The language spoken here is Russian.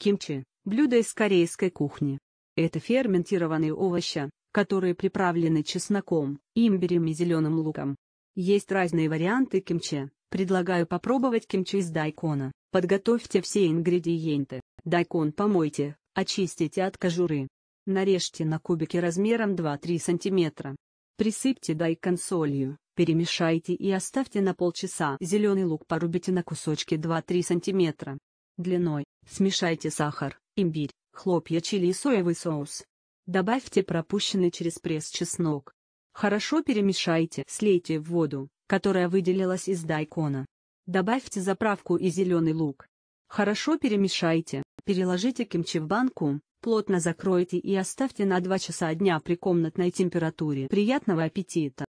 Кимчи – блюдо из корейской кухни. Это ферментированные овощи, которые приправлены чесноком, имбирем и зеленым луком. Есть разные варианты кимчи. Предлагаю попробовать кимчи из дайкона. Подготовьте все ингредиенты. Дайкон помойте, очистите от кожуры. Нарежьте на кубики размером 2-3 см. Присыпьте дайкон солью, перемешайте и оставьте на полчаса. Зеленый лук порубите на кусочки 2-3 см длиной. Смешайте сахар, имбирь, хлопья чили и соевый соус. Добавьте пропущенный через пресс чеснок. Хорошо перемешайте, слейте в воду, которая выделилась из дайкона. Добавьте заправку и зеленый лук. Хорошо перемешайте, переложите кимчи в банку, плотно закройте и оставьте на 2 часа дня при комнатной температуре. Приятного аппетита!